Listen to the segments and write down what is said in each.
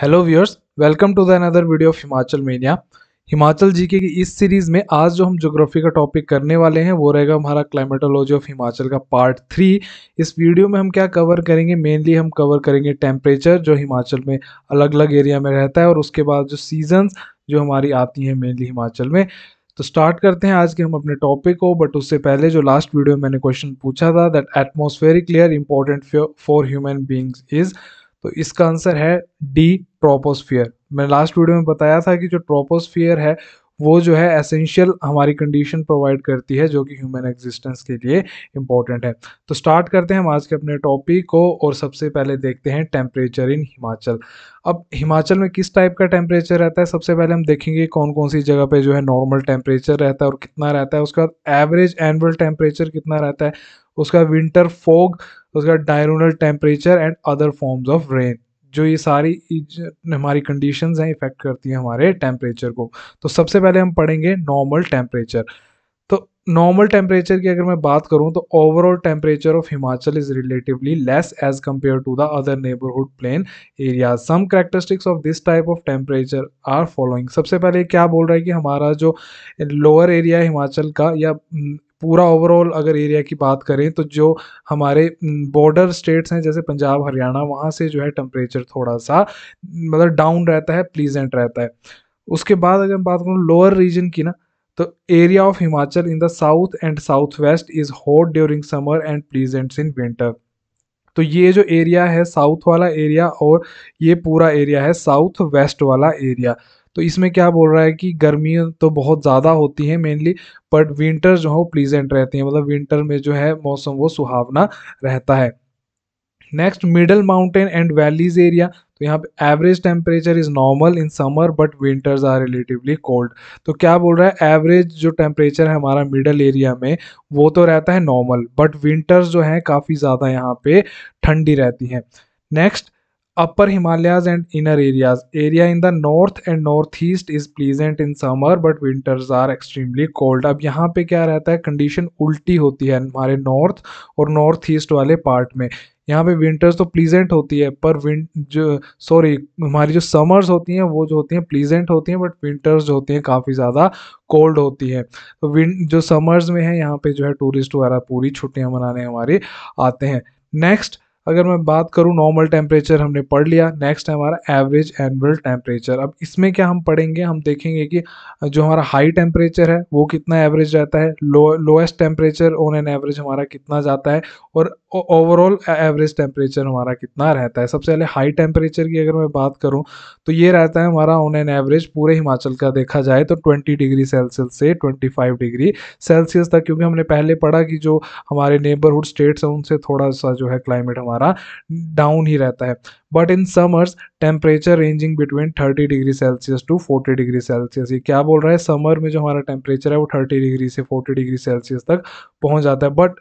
Hello viewers welcome to the another video of Himachal mania Himachal GK की इस series में आज जो हम ज्योग्राफी का टॉपिक करने वाले हैं वो रहेगा हमारा क्लाइमेटोलॉजी ऑफ हिमाचल का पार्ट थ्री इस वीडियो में हम क्या कवर करेंगे मेनली हम कवर करेंगे टेम्परेचर जो हिमाचल में अलग अलग एरिया में रहता है और उसके बाद जो सीजन्स जो हमारी आती हैं मेनली हिमाचल में तो स्टार्ट करते हैं आज के हम अपने टॉपिक को बट उससे पहले जो लास्ट वीडियो में मैंने क्वेश्चन पूछा था that atmospheric layer important for human beings is तो इसका आंसर है डी ट्रोपोस्फियर मैंने लास्ट वीडियो में बताया था कि जो ट्रोपोस्फियर है वो जो है एसेंशियल हमारी कंडीशन प्रोवाइड करती है जो कि ह्यूमन एग्जिस्टेंस के लिए इंपॉर्टेंट है तो स्टार्ट करते हैं हम आज के अपने टॉपिक को और सबसे पहले देखते हैं टेम्परेचर इन हिमाचल अब हिमाचल में किस टाइप का टेम्परेचर रहता है सबसे पहले हम देखेंगे कौन कौन सी जगह पे जो है नॉर्मल टेम्परेचर रहता है और कितना रहता है उसके बाद एवरेज एनुअल टेम्परेचर कितना रहता है उसका विंटर फोग उसका diurnal temperature and other forms of rain जो ये सारी हमारी कंडीशन हैं इफ़ेक्ट करती हैं हमारे टेम्परेचर को तो सबसे पहले हम पढ़ेंगे नॉर्मल टेम्परेचर तो नॉर्मल टेम्परेचर की अगर मैं बात करूँ तो overall temperature of Himachal is relatively less as compared to the other neighbourhood plain area some characteristics of this type of temperature are following सबसे पहले क्या बोल रहा है कि हमारा जो लोअर एरिया हिमाचल का या पूरा ओवरऑल अगर एरिया की बात करें तो जो हमारे बॉर्डर स्टेट्स हैं जैसे पंजाब हरियाणा वहाँ से जो है टेम्परेचर थोड़ा सा मतलब डाउन रहता है प्लीजेंट रहता है उसके बाद अगर बात करूँ लोअर रीजन की ना तो area of Himachal in the south and south west is hot during summer and pleasants in winter तो ये जो एरिया है साउथ वाला एरिया और ये पूरा एरिया है साउथ वेस्ट वाला एरिया तो इसमें क्या बोल रहा है कि गर्मियाँ तो बहुत ज़्यादा होती हैं मेनली बट विंटर जो है वो प्लीजेंट रहती हैं मतलब विंटर में जो है मौसम वो सुहावना रहता है next middle mountain and valleys area तो यहाँ पे average temperature is normal in summer but winters are relatively cold तो क्या बोल रहा है एवरेज जो टेम्परेचर है हमारा मिडल एरिया में वो तो रहता है नॉर्मल बट विंटर्स जो हैं काफ़ी ज़्यादा यहाँ पे ठंडी रहती हैं next upper Himalayas and inner areas area in the north and north east is pleasant in summer but winters are extremely cold अब यहाँ पे क्या रहता है कंडीशन उल्टी होती है हमारे नॉर्थ और नॉर्थ ईस्ट वाले पार्ट में यहाँ पे विंटर्स तो प्लीजेंट होती है पर विं जो सॉरी हमारी जो समर्स होती हैं वो जो होती हैं प्लीजेंट होती हैं बट विंटर्स जो होती हैं काफ़ी ज़्यादा कोल्ड होती है तो विं जो समर्स में है यहाँ पे जो है टूरिस्ट वगैरह पूरी छुट्टियाँ मनाने हमारी आते हैं नेक्स्ट अगर मैं बात करूँ नॉर्मल टेम्परेचर हमने पढ़ लिया नेक्स्ट है हमारा एवरेज एनुअल टेम्परेचर अब इसमें क्या हम पढ़ेंगे हम देखेंगे कि जो हमारा हाई टेम्परेचर है वो कितना एवरेज रहता है low lowest temperature on an average हमारा कितना जाता है और ओवरऑल एवरेज टेम्परेचर हमारा कितना रहता है सबसे पहले हाई टेम्परेचर की अगर मैं बात करूँ तो ये रहता है हमारा ऑन एन एवरेज पूरे हिमाचल का देखा जाए तो ट्वेंटी डिग्री सेल्सियस से फाइव डिग्री सेल्सियस तक क्योंकि हमने पहले पढ़ा कि जो हमारे नेबरहुड स्टेट्स हैं उनसे थोड़ा सा जो है क्लाइमेट हमारा हमारा डाउन ही रहता है but in summers temperature ranging between 30 degree Celsius to 40 degree Celsius ये क्या बोल रहा है समर में जो हमारा टेम्परेचर है वो 30 डिग्री से 40 डिग्री सेल्सियस तक पहुंच जाता है but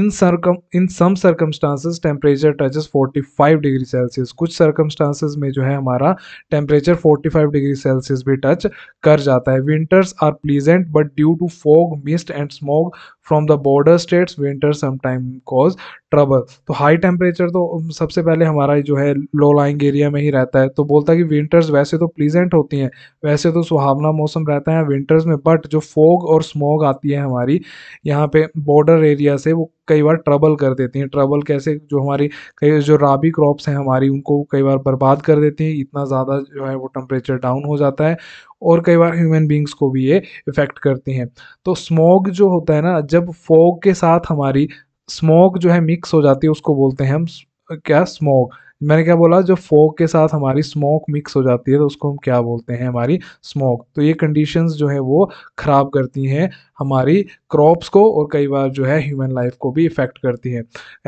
in circum in some circumstances temperature touches 45 degree Celsius कुछ सर्कमस्टांसेस में जो है हमारा टेम्परेचर 45 डिग्री सेल्सियस भी टच कर जाता है winters are pleasant but due to fog mist and smoke from the border states winter sometime cause trouble तो हाई टेम्परेचर तो um, सबसे पहले हमारा जो है लो लाइंग एरिया में ही रहता है तो बोलता है कि विंटर्स वैसे तो प्लीजेंट होती हैं वैसे तो सुहावना मौसम रहता है विंटर्स में बट जो फोग और स्मोग आती है हमारी यहाँ पे बॉर्डर एरिया से वो कई बार ट्रबल कर देती हैं ट्रबल कैसे जो हमारी कई जो राबी क्रॉप्स हैं हमारी उनको कई बार बर्बाद कर देती हैं इतना ज़्यादा जो है वो टेम्परेचर डाउन हो जाता है और कई बार ह्यूमन बींग्स को भी ये इफ़ेक्ट करती हैं तो स्मोग जो होता है ना जब फोग के साथ हमारी स्मोक जो है मिक्स हो जाती है उसको बोलते हैं हम क्या स्मोक मैंने क्या बोला जो फोक के साथ हमारी स्मोक मिक्स हो जाती है तो उसको हम क्या बोलते हैं हमारी स्मोक तो ये कंडीशंस जो है वो ख़राब करती हैं हमारी क्रॉप्स को और कई बार जो है ह्यूमन लाइफ को भी इफ़ेक्ट करती है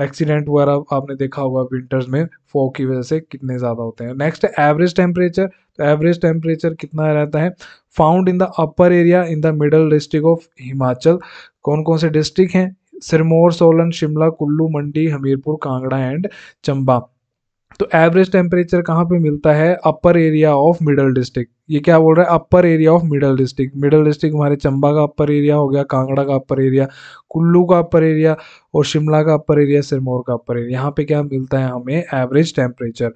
एक्सीडेंट वगैरह आपने देखा होगा विंटर्स में फोक की वजह से कितने ज़्यादा होते हैं नेक्स्ट एवरेज टेम्परेचर तो एवरेज टेम्परेचर कितना रहता है found in the upper area in the middle district of Himachal कौन कौन से डिस्ट्रिक्ट हैं सिरमौर सोलन शिमला कुल्लू मंडी हमीरपुर कांगड़ा एंड चंबा तो एवरेज टेम्परेचर कहाँ पे मिलता है upper area of middle district ये क्या बोल रहा है upper area of middle district middle district हमारे चंबा का अपर एरिया हो गया कांगड़ा का अपर एरिया कुल्लू का अपर एरिया और शिमला का अपर एरिया सिरमौर का अपर एरिया यहाँ पे क्या मिलता है हमें एवरेज टेम्परेचर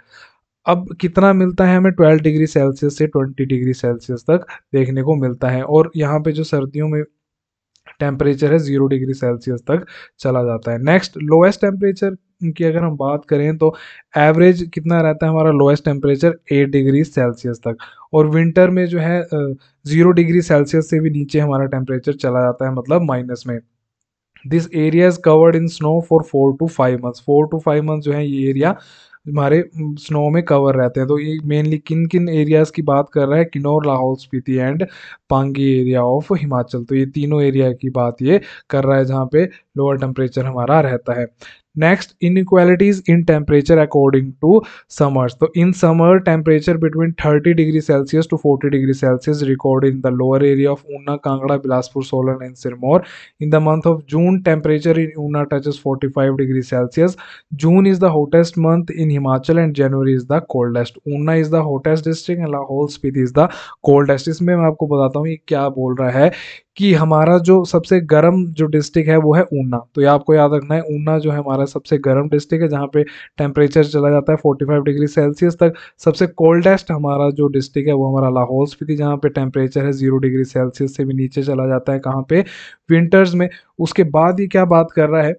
अब कितना मिलता है हमें 12 डिग्री सेल्सियस से 20 डिग्री सेल्सियस तक देखने को मिलता है और यहाँ पे जो सर्दियों में टेम्परेचर है जीरो डिग्री सेल्सियस तक चला जाता है नेक्स्ट लोएस्ट टेम्परेचर की अगर हम बात करें तो एवरेज कितना रहता है हमारा lowest temperature eight degree Celsius तक और विंटर में जो है ज़ीरो डिग्री सेल्सियस से भी नीचे हमारा टेम्परेचर चला जाता है मतलब माइनस में this area is covered in snow for four to five months four to five months जो है ये एरिया हमारे स्नो में कवर रहते हैं तो ये मेनली किन किन एरियाज़ की बात कर रहा है Kinnaur Lahaul Spiti and Pangi area of Himachal तो ये तीनों एरिया की बात ये कर रहा है जहाँ पे लोअर टेम्परेचर हमारा रहता है next in inequalities in temperature according to summers तो in summer temperature between 30 degree Celsius to 40 degree celsius record in the lower area of Una Kangra Bilaspur Solan and Sirmaur in the month of June temperature in Una touch is forty five degree celsius June is the hottest month in Himachal and January is the coldest Una is the hottest district and Lahaul Spiti is the coldest इसमें मैं आपको बताता हूँ ये क्या बोल रहा है कि हमारा जो सबसे गर्म जो डिस्ट्रिक्ट है वो है ऊना तो ये आपको याद रखना है ऊना जो है हमारा सबसे गर्म डिस्ट्रिक्ट है जहाँ पे टेम्परेचर चला जाता है 45 डिग्री सेल्सियस तक सबसे कोल्डेस्ट हमारा जो डिस्ट्रिक्ट है वो हमारा लाहौल स्पीति जहाँ पे टेम्परेचर है जीरो डिग्री सेल्सियस से भी नीचे चला जाता है कहाँ पे विंटर्स में उसके बाद ये क्या बात कर रहा है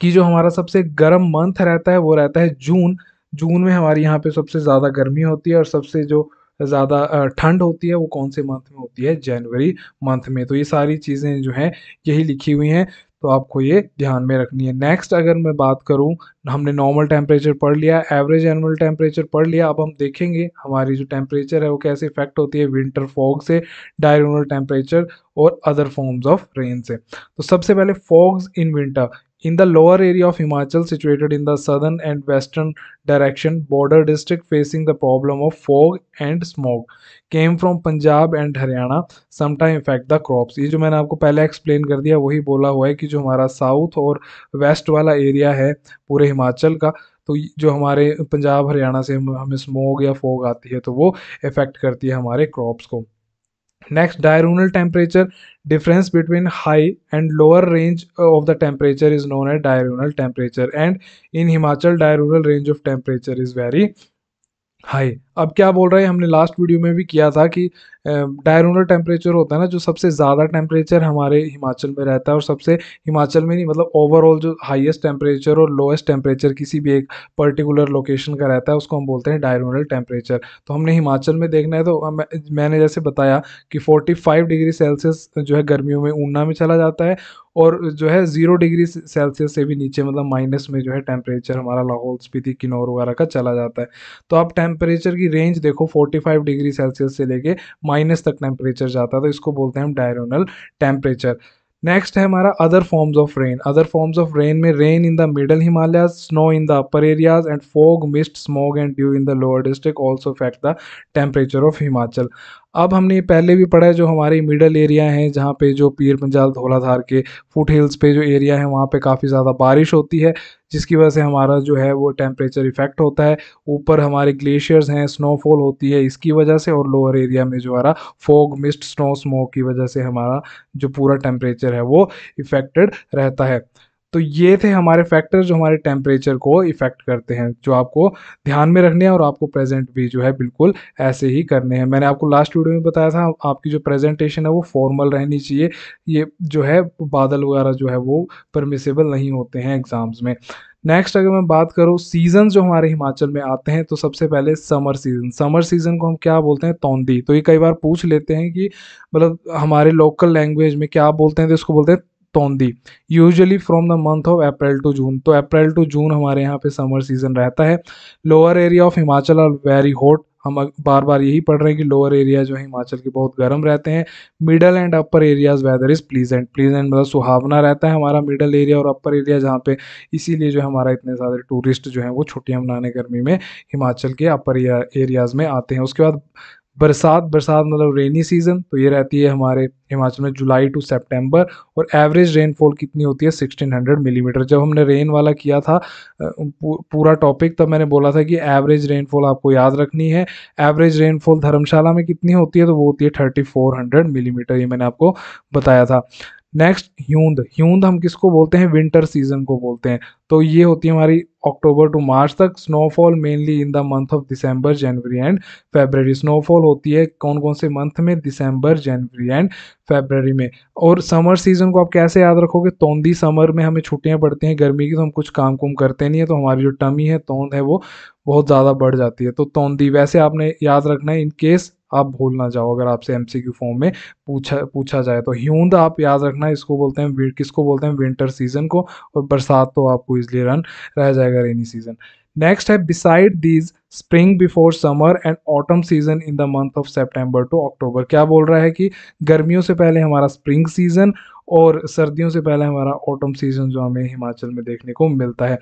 कि जो हमारा सबसे गर्म मंथ रहता है वो रहता है जून जून में हमारे यहाँ पे सबसे ज़्यादा गर्मी होती है और सबसे जो ज़्यादा ठंड होती है वो कौन से मंथ में होती है जनवरी मंथ में तो ये सारी चीज़ें जो हैं यही लिखी हुई हैं तो आपको ये ध्यान में रखनी है नेक्स्ट अगर मैं बात करूँ हमने नॉर्मल टेम्परेचर पढ़ लिया एवरेज एनुअल टेम्परेचर पढ़ लिया अब हम देखेंगे हमारी जो टेम्परेचर है वो कैसे इफेक्ट होती है विंटर फॉग से डायरोनल टेम्परेचर और अदर फॉर्म्स ऑफ रेन से तो सबसे पहले fogs in winter In the lower area of Himachal, situated in the southern and western direction, border district facing the problem of fog and smog came from Punjab and Haryana, sometime affect the crops. ये जो मैंने आपको पहले explain कर दिया वही बोला हुआ है कि जो हमारा साउथ और वेस्ट वाला एरिया है पूरे हिमाचल का तो जो हमारे पंजाब हरियाणा से हमें स्मोग या फोग आती है तो वो इफ़ेक्ट करती है हमारे क्रॉप्स को Next, diurnal temperature difference between high and lower range uh, of the temperature is known as diurnal temperature and in Himachal diurnal range of temperature is very high अब क्या बोल रहे हैं हमने लास्ट वीडियो में भी किया था कि डायरोनल टेम्परेचर होता है ना जो सबसे ज़्यादा टेम्परेचर हमारे हिमाचल में रहता है और सबसे हिमाचल में नहीं मतलब ओवरऑल जो हाईएस्ट टेम्परेचर और लोएस्ट टेम्परेचर किसी भी एक पर्टिकुलर लोकेशन का रहता है उसको हम बोलते हैं डायरोनल टेम्परेचर तो हमने हिमाचल में देखना है तो मैंने जैसे बताया कि फोर्टी डिग्री सेल्सियस जो है गर्मियों में ऊना में चला जाता है और जो है ज़ीरो डिग्री सेल्सियस से भी नीचे मतलब माइनस में जो है टेम्परेचर हमारा लाहौल स्पीति किन्नौर वगैरह का चला जाता है तो आप टेम्परेचर की इसकी रेंज देखो 45 डिग्री सेल्सियस से लेके माइनस तक टेम्परेचर जाता है तो इसको बोलते हैं हम डायरोनल टेम्परेचर नेक्स्ट है हमारा other forms of rain other forms of rain में rain in the middle Himalaya snow in the upper areas and fog mist smog and dew in the lower district also affect the temperature of Himachal अब हमने पहले भी पढ़ा है जो हमारे middle area हैं जहाँ पे जो पीर पंजाल धौलाधार के फुट हिल्स पे जो एरिया है वहाँ पे काफ़ी ज़्यादा बारिश होती है जिसकी वजह से हमारा जो है वो टेम्परेचर इफेक्ट होता है ऊपर हमारे ग्लेशियर्स हैं स्नोफॉल होती है इसकी वजह से और लोअर एरिया में जो हमारा फोग मिस्ट स्नो स्मोक की वजह से हमारा जो पूरा टेम्परेचर है वो इफेक्टेड रहता है तो ये थे हमारे फैक्टर जो हमारे टेम्परेचर को इफ़ेक्ट करते हैं जो आपको ध्यान में रखने हैं और आपको प्रेजेंट भी जो है बिल्कुल ऐसे ही करने हैं मैंने आपको लास्ट वीडियो में बताया था आपकी जो प्रेजेंटेशन है वो फॉर्मल रहनी चाहिए ये जो है बादल वगैरह जो है वो परमिसेबल नहीं होते हैं एग्ज़ाम्स में नेक्स्ट अगर मैं बात करूँ सीजन जो हमारे हिमाचल में आते हैं तो सबसे पहले समर सीज़न समर सीज़न को हम क्या बोलते हैं तौंदी तो ये कई बार पूछ लेते हैं कि मतलब हमारे लोकल लैंग्वेज में क्या बोलते हैं तो इसको बोलते हैं तोंदी usually from the month of April to June तो अप्रैल टू जून हमारे यहाँ पे समर सीजन रहता है lower area of Himachal are very hot हम बार बार यही पढ़ रहे हैं कि लोअर एरिया जो है हिमाचल के बहुत गर्म रहते हैं middle and upper areas weather is pleasant pleasant मतलब सुहावना रहता है हमारा मिडल एरिया और अपर एरिया जहाँ पे इसीलिए जो है हमारा इतने सारे टूरिस्ट जो हैं वो छुट्टियाँ मनाने गर्मी में हिमाचल के अपर एरियाज़ में आते हैं उसके बाद बरसात बरसात मतलब रेनी सीज़न तो ये रहती है हमारे हिमाचल में जुलाई टू सितंबर और एवरेज रेनफॉल कितनी होती है 1600 मिलीमीटर mm. जब हमने रेन वाला किया था पूरा टॉपिक तब मैंने बोला था कि एवरेज रेनफॉल आपको याद रखनी है एवरेज रेनफॉल धर्मशाला में कितनी होती है तो वो होती है 3400 मिलीमीटर mm. ये मैंने आपको बताया था नेक्स्ट ह्यूंद ह्यूंद हम किसको बोलते हैं विंटर सीजन को बोलते हैं तो ये होती है हमारी अक्टूबर टू मार्च तक snowfall mainly in the month of December January and February snowfall होती है कौन कौन से मंथ में दिसंबर जनवरी एंड फेबररी में और समर सीजन को आप कैसे याद रखोगे तोंदी समर में हमें छुट्टियां पड़ती हैं गर्मी की तो हम कुछ काम कुम करते नहीं है तो हमारी जो टमी है तोंद है वो बहुत ज़्यादा बढ़ जाती है तो तोंदी वैसे आपने याद रखना है इनकेस आप भूल ना जाओ अगर आपसे एम फॉर्म में पूछा पूछा जाए तो ह्यूंद आप याद रखना इसको बोलते हैं किसको बोलते हैं विंटर सीजन को और बरसात तो आपको इजली रन रह जाएगा रेनी सीजन नेक्स्ट है beside these spring before summer and autumn season in the month of September to October क्या बोल रहा है कि गर्मियों से पहले हमारा स्प्रिंग सीजन और सर्दियों से पहले हमारा ऑटम सीजन जो हमें हिमाचल में देखने को मिलता है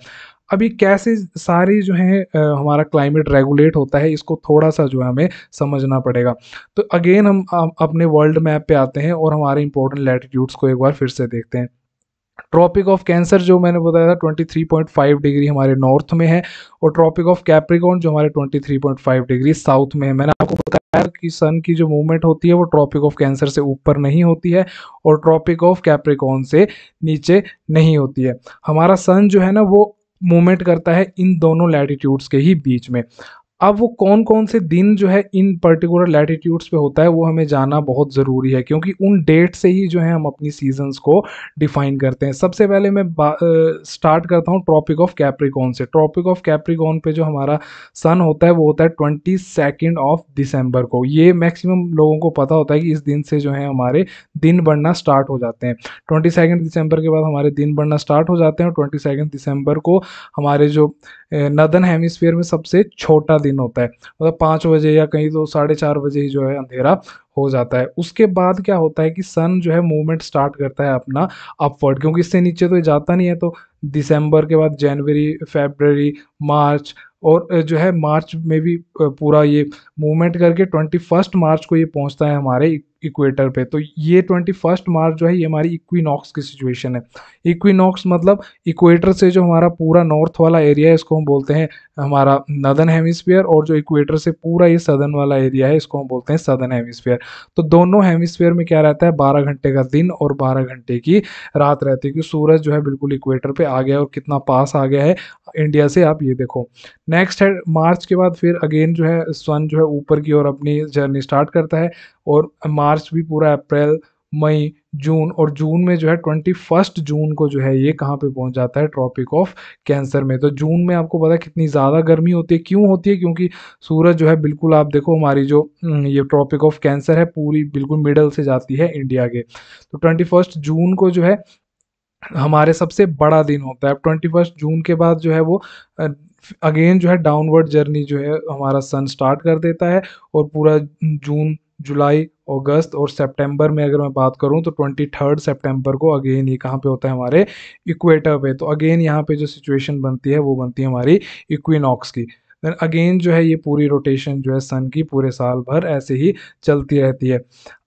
अभी कैसे सारे जो है हमारा क्लाइमेट रेगुलेट होता है इसको थोड़ा सा जो है हमें समझना पड़ेगा तो अगेन हम अपने वर्ल्ड मैप पे आते हैं और हमारे इंपॉर्टेंट लैटिट्यूड्स को एक बार फिर से देखते हैं ट्रॉपिक ऑफ कैंसर जो मैंने बताया था 23.5 डिग्री हमारे नॉर्थ में है और ट्रॉपिक ऑफ कैप्रिकॉन जो हमारे 23.5 डिग्री साउथ में है मैंने आपको बताया कि सन की जो मूवमेंट होती है वो ट्रॉपिक ऑफ कैंसर से ऊपर नहीं होती है और ट्रॉपिक ऑफ कैप्रिकॉन से नीचे नहीं होती है हमारा सन जो है ना वो मूवमेंट करता है इन दोनों लैटिट्यूड्स के ही बीच में अब वो कौन कौन से दिन जो है इन पर्टिकुलर लैटिट्यूड्स पे होता है वो हमें जाना बहुत ज़रूरी है क्योंकि उन डेट से ही जो है हम अपनी सीजन्स को डिफाइन करते हैं सबसे पहले मैं स्टार्ट करता हूँ ट्रॉपिक ऑफ कैप्रिकॉन से ट्रॉपिक ऑफ कैप्रिकॉन पे जो हमारा सन होता है वो होता है ट्वेंटी सेकेंड ऑफ दिसंबर को ये मैक्सिमम लोगों को पता होता है कि इस दिन से जो है हमारे दिन बढ़ना स्टार्ट हो जाते हैं ट्वेंटी सेकेंड दिसंबर के बाद हमारे दिन बढ़ना स्टार्ट हो जाते हैं और ट्वेंटी सेकेंड दिसंबर को हमारे जो नदन हेमिसफेयर में सबसे छोटा दिन होता है मतलब पाँच बजे या कहीं तो साढ़े चार बजे ही जो है अंधेरा हो जाता है उसके बाद क्या होता है कि सन जो है मूवमेंट स्टार्ट करता है अपना अपवर्ड क्योंकि इससे नीचे तो जाता नहीं है तो दिसंबर के बाद जनवरी फेबररी मार्च और जो है मार्च में भी पूरा ये मूवमेंट करके ट्वेंटी फर्स्ट मार्च को ये पहुंचता है हमारे इक्वेटर पे तो ये ट्वेंटी फर्स्ट मार्च जो है ये हमारी इक्विनॉक्स की सिचुएशन है इक्विनॉक्स मतलब इक्वेटर से जो हमारा पूरा नॉर्थ वाला एरिया है इसको हम बोलते हैं हमारा नदन हेमिस्फीयर और जो इक्वेटर से पूरा ये सदन वाला एरिया है इसको हम बोलते हैं सदन हेमिस्फीयर तो दोनों हेमिस्फीयर में क्या रहता है बारह घंटे का दिन और बारह घंटे की रात रहती है क्योंकि सूरज जो है बिल्कुल इक्वेटर पर आ गया और कितना पास आ गया है इंडिया से आप ये देखो नेक्स्ट है मार्च के बाद फिर अगेन जो है सन जो है ऊपर की ओर अपनी जर्नी स्टार्ट करता है और मार्च भी पूरा अप्रैल मई जून और जून में जो है ट्वेंटी फर्स्ट जून को जो है ये कहाँ पे पहुँच जाता है ट्रॉपिक ऑफ कैंसर में तो जून में आपको पता है कितनी ज़्यादा गर्मी होती है क्यों होती है क्योंकि सूरज जो है बिल्कुल आप देखो हमारी जो हम्म, ये ट्रॉपिक ऑफ कैंसर है पूरी बिल्कुल मिडल से जाती है इंडिया के तो ट्वेंटी फर्स्ट जून को जो है हमारे सबसे बड़ा दिन होता है अब ट्वेंटी फर्स्ट जून के बाद जो है वो अगेन जो है डाउनवर्ड जर्नी जो है हमारा सन स्टार्ट कर देता है और पूरा जून जुलाई अगस्त और सितंबर में अगर मैं बात करूं तो ट्वेंटी थर्ड सेप्टेम्बर को अगेन ये कहाँ पे होता है हमारे इक्वेटर पे तो अगेन यहाँ पे जो सिचुएशन बनती है वो बनती है हमारी इक्विनॉक्स की देन अगेन जो है ये पूरी रोटेशन जो है सन की पूरे साल भर ऐसे ही चलती रहती है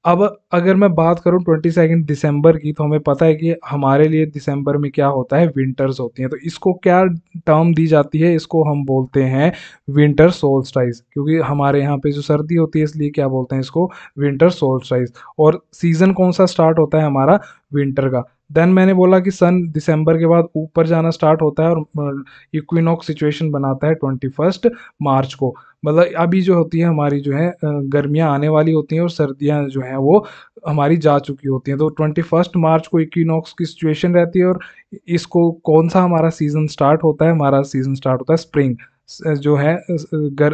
अब अगर मैं बात करूँ ट्वेंटी सेकेंड दिसंबर की तो हमें पता है कि हमारे लिए दिसंबर में क्या होता है विंटर्स होती हैं तो इसको क्या टर्म दी जाती है इसको हम बोलते हैं विंटर सोल्स्टाइज क्योंकि हमारे यहाँ पे जो सर्दी होती है इसलिए क्या बोलते हैं इसको विंटर सोल्स्टाइज और सीज़न कौन सा स्टार्ट होता है हमारा विंटर का देन मैंने बोला कि सन दिसंबर के बाद ऊपर जाना स्टार्ट होता है और इक्विनॉक्स सिचुएशन बनाता है ट्वेंटी फर्स्ट मार्च को मतलब अभी जो होती है हमारी जो है गर्मियाँ आने वाली होती हैं और सर्दियाँ जो हैं वो हमारी जा चुकी होती हैं तो ट्वेंटी फर्स्ट मार्च को इक्विनॉक्स की सिचुएशन रहती है और इसको कौन सा हमारा सीज़न स्टार्ट होता है हमारा सीज़न स्टार्ट होता है स्प्रिंग जो है गर,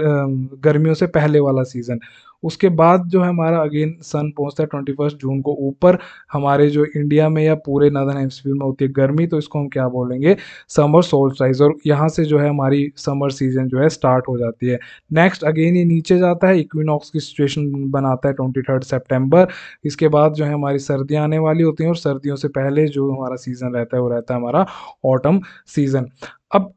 गर्मियों से पहले वाला सीज़न उसके बाद जो है हमारा अगेन सन पहुंचता है ट्वेंटी फर्स्ट जून को ऊपर हमारे जो इंडिया में या पूरे नदन हेमस्फीयर में होती है गर्मी तो इसको हम क्या बोलेंगे समर साइज और यहाँ से जो है हमारी समर सीजन जो है स्टार्ट हो जाती है नेक्स्ट अगेन ये नीचे जाता है इक्विनॉक्स की सिचुएशन बनाता है ट्वेंटी थर्ड सेप्टेम्बर इसके बाद जो है हमारी सर्दियाँ आने वाली होती हैं और सर्दियों से पहले जो हमारा सीज़न रहता है वो रहता है हमारा ऑटम सीज़न अब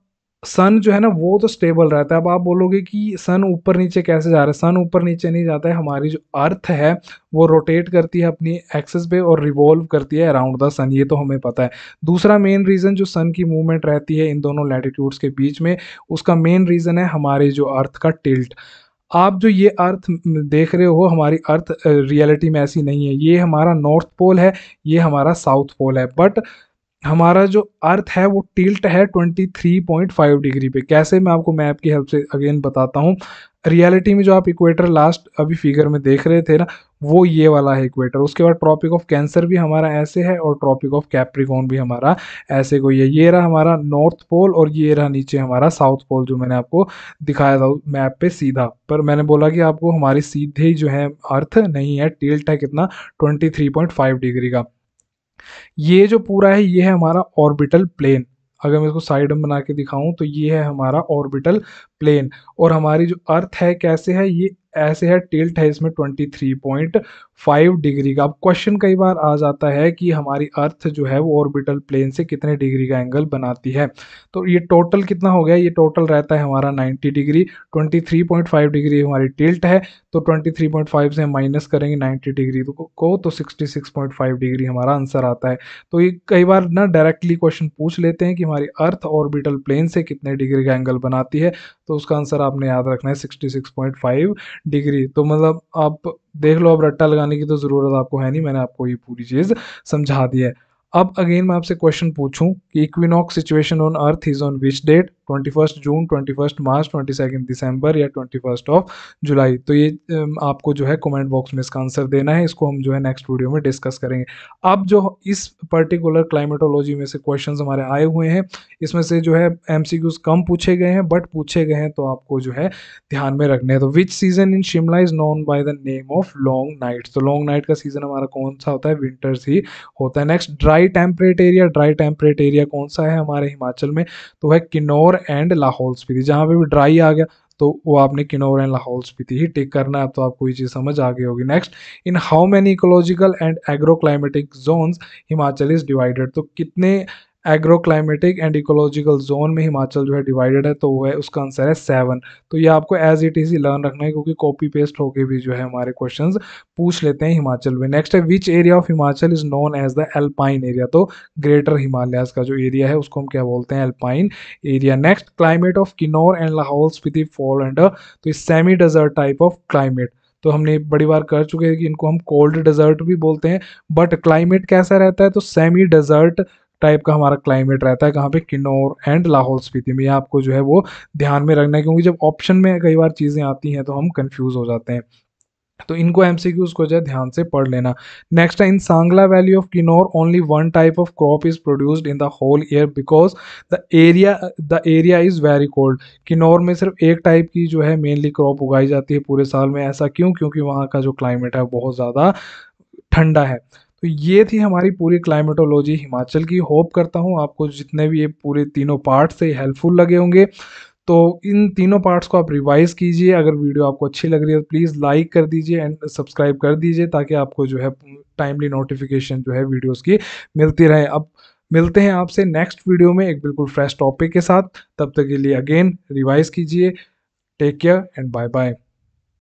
सन जो है ना वो तो स्टेबल रहता है अब आप बोलोगे कि सन ऊपर नीचे कैसे जा रहा है सन ऊपर नीचे नहीं जाता है हमारी जो अर्थ है वो रोटेट करती है अपनी एक्सेस पे और रिवॉल्व करती है अराउंड द सन ये तो हमें पता है दूसरा मेन रीज़न जो सन की मूवमेंट रहती है इन दोनों लैटिट्यूड्स के बीच में उसका मेन रीज़न है हमारे जो अर्थ का टिल्ट आप जो ये अर्थ देख रहे हो हमारी अर्थ रियलिटी में ऐसी नहीं है ये हमारा नॉर्थ पोल है ये हमारा साउथ पोल है बट हमारा जो अर्थ है वो टिल्ट है 23.5 डिग्री पे कैसे मैं आपको मैप की हेल्प से अगेन बताता हूँ रियलिटी में जो आप इक्वेटर लास्ट अभी फिगर में देख रहे थे ना वो ये वाला है इक्वेटर उसके बाद ट्रॉपिक ऑफ कैंसर भी हमारा ऐसे है और ट्रॉपिक ऑफ कैप्रिकॉन भी हमारा ऐसे कोई है ये रहा हमारा नॉर्थ पोल और ये रहा नीचे हमारा साउथ पोल जो मैंने आपको दिखाया था मैप पे सीधा पर मैंने बोला कि आपको हमारी सीधे जो है अर्थ नहीं है टिल्ट है कितना ट्वेंटी डिग्री का ये जो पूरा है ये है हमारा ऑर्बिटल प्लेन अगर मैं इसको साइड में बना के दिखाऊं तो ये है हमारा ऑर्बिटल प्लेन और हमारी जो अर्थ है कैसे है ये ऐसे है टिल्ट है इसमें 23.5 डिग्री का अब क्वेश्चन कई बार आ जाता है कि हमारी अर्थ जो है वो ऑर्बिटल प्लेन से कितने डिग्री का एंगल बनाती है तो ये टोटल कितना हो गया ये टोटल रहता है हमारा 90 डिग्री 23.5 डिग्री हमारी टिल्ट है तो 23.5 से हम माइनस करेंगे 90 डिग्री को तो 66.5 डिग्री हमारा आंसर आता है तो ये कई बार ना डायरेक्टली क्वेश्चन पूछ लेते हैं कि हमारी अर्थ ऑर्बिटल प्लेन से कितने डिग्री का एंगल बनाती है तो उसका आंसर आपने याद रखना है 66.5 डिग्री तो मतलब आप देख लो अब रट्टा लगाने की तो ज़रूरत आपको है नहीं मैंने आपको ये पूरी चीज़ समझा दी है अब अगेन मैं आपसे क्वेश्चन पूछूं कि equinox situation on earth is on which date twenty first June twenty first March twenty second December या ट्वेंटी फर्स्ट ऑफ जुलाई तो ये um, आपको जो है कमेंट बॉक्स में इसका आंसर देना है इसको हम जो है नेक्स्ट वीडियो में डिस्कस करेंगे अब जो इस पर्टिकुलर क्लाइमेटोलॉजी में से क्वेश्चन हमारे आए हुए हैं इसमें से जो है एम कम पूछे गए हैं बट पूछे गए हैं तो आपको जो है ध्यान में रखने हैं तो which season in Shimla is known by the name of long night तो लॉन्ग नाइट का सीजन हमारा कौन सा होता है विंटर्स ही होता है next dry dry temperate area dry temperate area कौन सा है हमारे हिमाचल में तो है किन्नौर एंड लाहौल स्पीति जहाँ पे भी ड्राई आ गया तो वो आपने किन्नौर एंड लाहौल स्पीति ही टेक करना है तो आपको ये चीज़ समझ आ गई होगी next in how many ecological and agro climatic zones Himachal is divided तो कितने agro climatic and ecological zone में हिमाचल जो है डिवाइडेड है तो वो है उसका आंसर है सेवन तो ये आपको एज इट इज ही लर्न रखना है क्योंकि कॉपी पेस्ट होके भी जो है हमारे क्वेश्चन पूछ लेते हैं हिमाचल में नेक्स्ट है which area of Himachal is known as the alpine area तो ग्रेटर हिमालयाज का जो एरिया है उसको हम क्या बोलते हैं alpine area next climate of Kinnaur and Lahaul Spiti fall and तो semi desert type of climate तो हमने बड़ी बार कर चुके हैं कि इनको हम कोल्ड डेजर्ट भी बोलते हैं बट क्लाइमेट कैसा रहता है तो सेमी डेजर्ट टाइप का हमारा क्लाइमेट रहता है कहाँ पे किन्नौर एंड लाहौल स्पीति में ये आपको जो है वो ध्यान में रखना है क्योंकि जब ऑप्शन में कई बार चीज़ें आती हैं तो हम कंफ्यूज हो जाते हैं तो इनको एम सी क्यूज़ को जो है ध्यान से पढ़ लेना नेक्स्ट है in Sangla valley of Kinnaur only one type of crop is produced in the whole year because the area the area is very cold Kinnaur में सिर्फ एक टाइप की जो है मेनली क्रॉप उगाई जाती है पूरे साल में ऐसा क्यों क्योंकि वहाँ का जो क्लाइमेट है बहुत ज़्यादा ठंडा है तो ये थी हमारी पूरी क्लाइमेटोलॉजी हिमाचल की होप करता हूँ आपको जितने भी ये पूरे तीनों पार्ट्स से हेल्पफुल लगे होंगे तो इन तीनों पार्ट्स को आप रिवाइज़ कीजिए अगर वीडियो आपको अच्छी लग रही है तो प्लीज़ लाइक कर दीजिए एंड सब्सक्राइब कर दीजिए ताकि आपको जो है टाइमली नोटिफिकेशन जो है वीडियोस की मिलती रहे अब मिलते हैं आपसे नेक्स्ट वीडियो में एक बिल्कुल फ्रेश टॉपिक के साथ तब तक के लिए अगेन रिवाइज़ कीजिए take care and bye bye